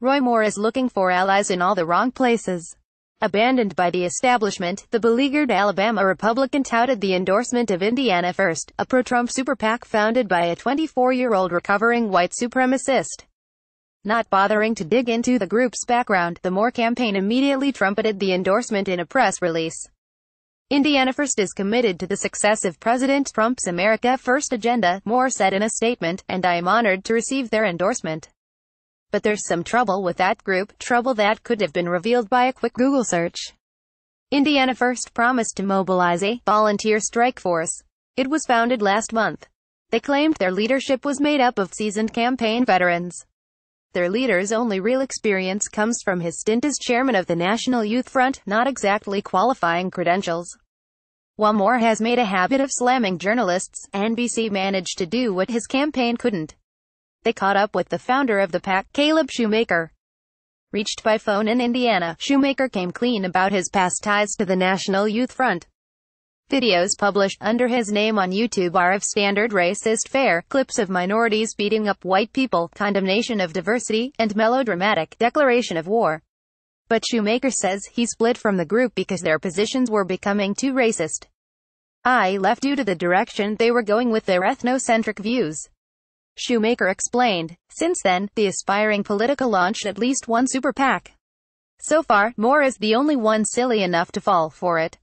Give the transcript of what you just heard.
Roy Moore is looking for allies in all the wrong places. Abandoned by the establishment, the beleaguered Alabama Republican touted the endorsement of Indiana First, a pro-Trump super PAC founded by a 24-year-old recovering white supremacist. Not bothering to dig into the group's background, the Moore campaign immediately trumpeted the endorsement in a press release. Indiana First is committed to the success of President Trump's America First agenda, Moore said in a statement, and I am honored to receive their endorsement. But there's some trouble with that group, trouble that could have been revealed by a quick Google search. Indiana first promised to mobilize a volunteer strike force. It was founded last month. They claimed their leadership was made up of seasoned campaign veterans. Their leader's only real experience comes from his stint as chairman of the National Youth Front, not exactly qualifying credentials. While Moore has made a habit of slamming journalists, NBC managed to do what his campaign couldn't they caught up with the founder of the pack, Caleb Shoemaker. Reached by phone in Indiana, Shoemaker came clean about his past ties to the National Youth Front. Videos published under his name on YouTube are of standard racist fare, clips of minorities beating up white people, condemnation of diversity, and melodramatic declaration of war. But Shoemaker says he split from the group because their positions were becoming too racist. I left due to the direction they were going with their ethnocentric views. Shoemaker explained. Since then, the aspiring Politica launched at least one super PAC. So far, Moore is the only one silly enough to fall for it.